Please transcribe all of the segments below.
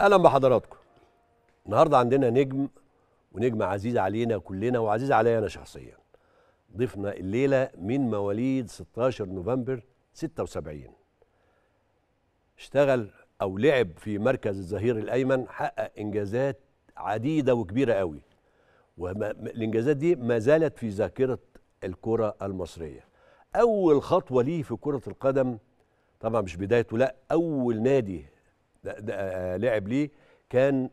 اهلا بحضراتكم النهارده عندنا نجم ونجم عزيز علينا كلنا وعزيز عليا انا شخصيا ضيفنا الليله من مواليد 16 نوفمبر 76 اشتغل او لعب في مركز الظهير الايمن حقق انجازات عديده وكبيره قوي والانجازات دي ما زالت في ذاكره الكره المصريه اول خطوه ليه في كره القدم طبعا مش بدايته لا اول نادي ده آه، لعب ليه كان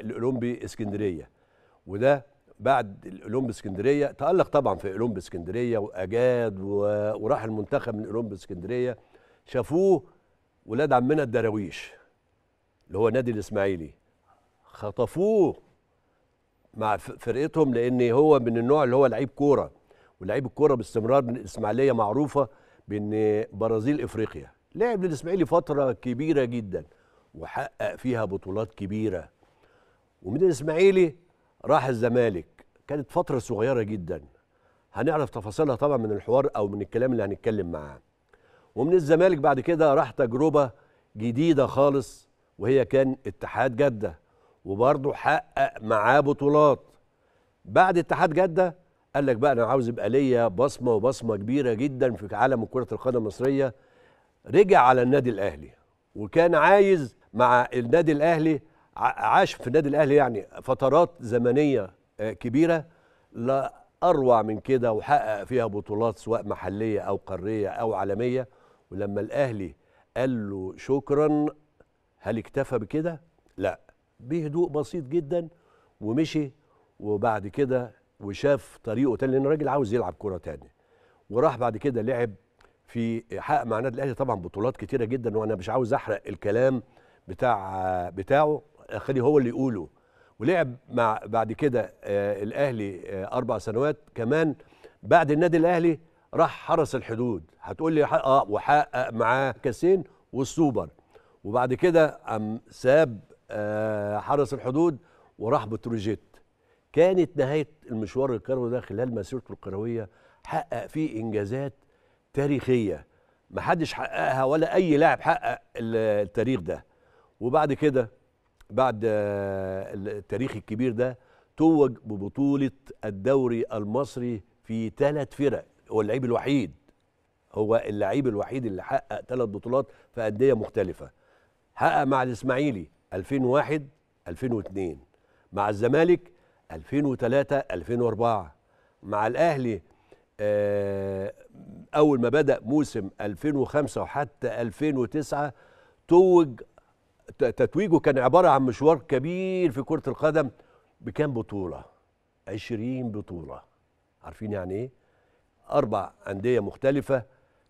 الاولمبي آه، اسكندريه وده بعد الاولمبي اسكندريه تالق طبعا في اولمبي اسكندريه واجاد وراح المنتخب من اولمبي اسكندريه شافوه ولاد عمنا الدراويش اللي هو نادي الاسماعيلي خطفوه مع فرقتهم لان هو من النوع اللي هو لعيب كوره ولعيب الكوره باستمرار من الاسماعيليه معروفه بان برازيل افريقيا لعب للاسماعيلي فتره كبيره جدا وحقق فيها بطولات كبيره ومن الاسماعيلي راح الزمالك كانت فتره صغيره جدا هنعرف تفاصيلها طبعا من الحوار او من الكلام اللي هنتكلم معاه ومن الزمالك بعد كده راح تجربه جديده خالص وهي كان اتحاد جده وبرضه حقق معاه بطولات بعد اتحاد جده قال لك بقى انا عاوز يبقى ليا بصمه وبصمه كبيره جدا في عالم كره القدم المصريه رجع على النادي الاهلي وكان عايز مع النادي الاهلي عاش في النادي الاهلي يعني فترات زمنيه آه، كبيره لا اروع من كده وحقق فيها بطولات سواء محليه او قاريه او عالميه ولما الاهلي قال له شكرا هل اكتفى بكده؟ لا بهدوء بسيط جدا ومشي وبعد كده وشاف طريقه تاني لان الراجل عاوز يلعب كوره تاني وراح بعد كده لعب في حقق مع النادي الاهلي طبعا بطولات كتيره جدا وانا مش عاوز احرق الكلام بتاع بتاعه خليه هو اللي يقوله ولعب مع بعد كده آه، الاهلي آه، اربع سنوات كمان بعد النادي الاهلي راح حرس الحدود هتقول لي اه وحقق معاه كاسين والسوبر وبعد كده قام ساب آه، حرس الحدود وراح بتروجيت كانت نهايه المشوار الكروي ده خلال مسيرته الكرويه حقق فيه انجازات تاريخيه محدش حققها ولا اي لاعب حقق التاريخ ده وبعد كده بعد آه، التاريخ الكبير ده توج ببطولة الدوري المصري في ثلاث فرق هو اللعيب الوحيد هو اللعيب الوحيد اللي حقق ثلاث بطولات في أندية مختلفة حقق مع الإسماعيلي 2001 2002 مع الزمالك 2003 2004 مع الأهلي آه، أول ما بدأ موسم 2005 وحتى 2009 توج تتويجه كان عباره عن مشوار كبير في كره القدم بكام بطوله 20 بطوله عارفين يعني ايه اربع انديه مختلفه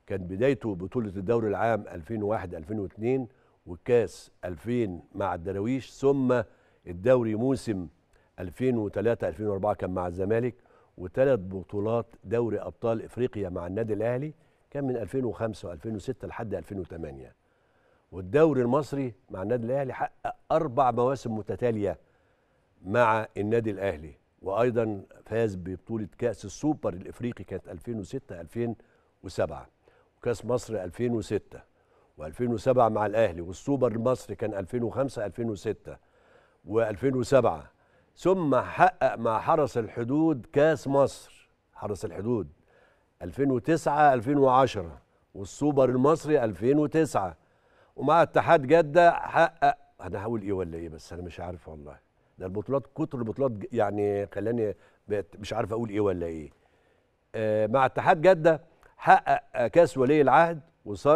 كان بدايته بطوله الدوري العام 2001 2002 والكاس 2000 مع الدراويش ثم الدوري موسم 2003 2004 كان مع الزمالك وثلاث بطولات دوري ابطال افريقيا مع النادي الاهلي كان من 2005 و2006 لحد 2008 والدوري المصري مع النادي الاهلي حقق اربع مواسم متتاليه مع النادي الاهلي وايضا فاز ببطوله كاس السوبر الافريقي كانت 2006 2007 وكاس مصر 2006 و2007 مع الاهلي والسوبر المصري كان 2005 2006 و2007 ثم حقق مع حرس الحدود كاس مصر حرس الحدود 2009 2010 والسوبر المصري 2009 ومع اتحاد جده حقق انا هقول ايه ولا ايه بس انا مش عارف والله ده البطولات كتر البطولات يعني خلاني مش عارف اقول ايه ولا ايه آه، مع اتحاد جده حقق كاس ولي العهد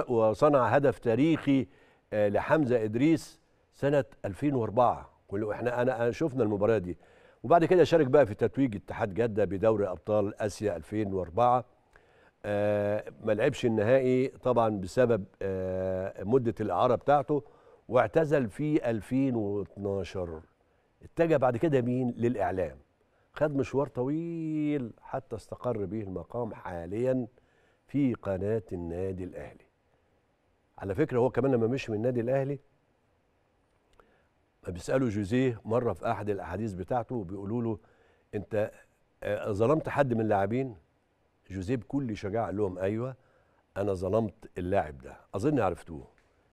وصنع هدف تاريخي آه، لحمزه ادريس سنه 2004 احنا انا شفنا المباراه دي وبعد كده شارك بقى في تتويج اتحاد جده بدوري ابطال اسيا 2004 آه، ما لعبش النهائي طبعا بسبب آه، مده الاعاره بتاعته واعتزل في 2012 اتجه بعد كده مين للاعلام خد مشوار طويل حتى استقر به المقام حاليا في قناه النادي الاهلي على فكره هو كمان لما مشي من النادي الاهلي بيسالوا جوزيه مره في احد الاحاديث بتاعته بيقولوا له انت آه، ظلمت حد من اللاعبين جوزيه بكل شجاعه قال لهم ايوه انا ظلمت اللاعب ده اظن عرفتوه